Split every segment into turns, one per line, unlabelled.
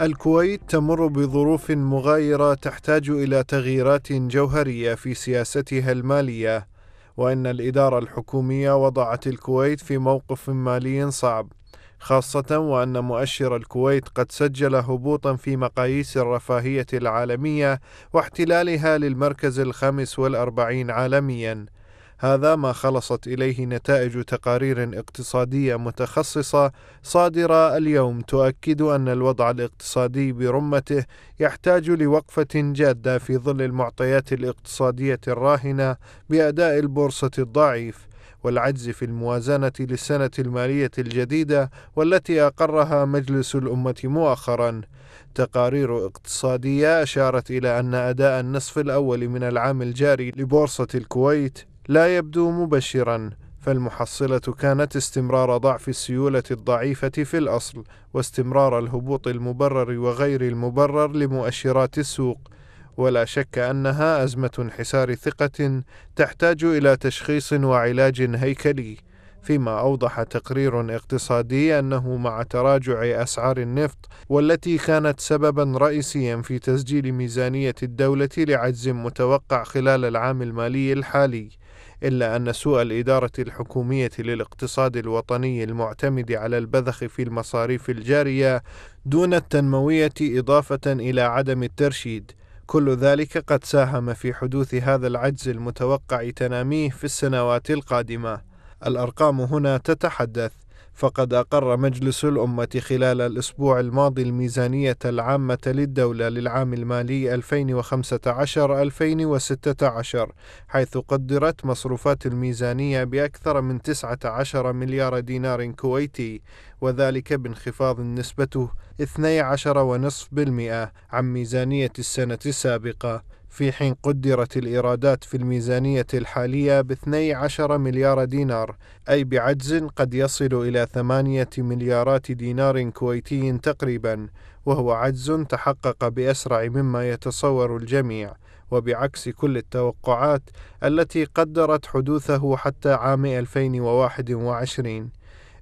الكويت تمر بظروف مغايرة تحتاج إلى تغييرات جوهرية في سياستها المالية، وإن الإدارة الحكومية وضعت الكويت في موقف مالي صعب، خاصة وأن مؤشر الكويت قد سجل هبوطا في مقاييس الرفاهية العالمية واحتلالها للمركز الخامس والأربعين عالميا هذا ما خلصت اليه نتائج تقارير اقتصاديه متخصصه صادره اليوم تؤكد ان الوضع الاقتصادي برمته يحتاج لوقفه جاده في ظل المعطيات الاقتصاديه الراهنه باداء البورصه الضعيف والعجز في الموازنة للسنة المالية الجديدة والتي أقرها مجلس الأمة مؤخرا تقارير اقتصادية أشارت إلى أن أداء النصف الأول من العام الجاري لبورصة الكويت لا يبدو مبشرا فالمحصلة كانت استمرار ضعف السيولة الضعيفة في الأصل واستمرار الهبوط المبرر وغير المبرر لمؤشرات السوق ولا شك أنها أزمة انحسار ثقة تحتاج إلى تشخيص وعلاج هيكلي فيما أوضح تقرير اقتصادي أنه مع تراجع أسعار النفط والتي كانت سببا رئيسيا في تسجيل ميزانية الدولة لعجز متوقع خلال العام المالي الحالي إلا أن سوء الإدارة الحكومية للاقتصاد الوطني المعتمد على البذخ في المصاريف الجارية دون التنموية إضافة إلى عدم الترشيد كل ذلك قد ساهم في حدوث هذا العجز المتوقع تناميه في السنوات القادمة الأرقام هنا تتحدث فقد أقر مجلس الأمة خلال الأسبوع الماضي الميزانية العامة للدولة للعام المالي 2015-2016 حيث قدرت مصروفات الميزانية بأكثر من 19 مليار دينار كويتي وذلك بانخفاض نسبته 12.5% عن ميزانية السنة السابقة في حين قدرت الإيرادات في الميزانية الحالية ب 12 مليار دينار أي بعجز قد يصل إلى 8 مليارات دينار كويتي تقريبا وهو عجز تحقق بأسرع مما يتصور الجميع وبعكس كل التوقعات التي قدرت حدوثه حتى عام 2021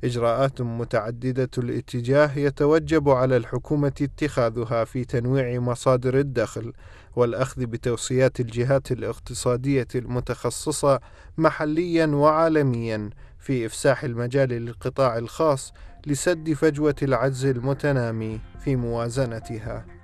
إجراءات متعددة الاتجاه يتوجب على الحكومة اتخاذها في تنويع مصادر الدخل والأخذ بتوصيات الجهات الاقتصادية المتخصصة محليا وعالميا في إفساح المجال للقطاع الخاص لسد فجوة العجز المتنامي في موازنتها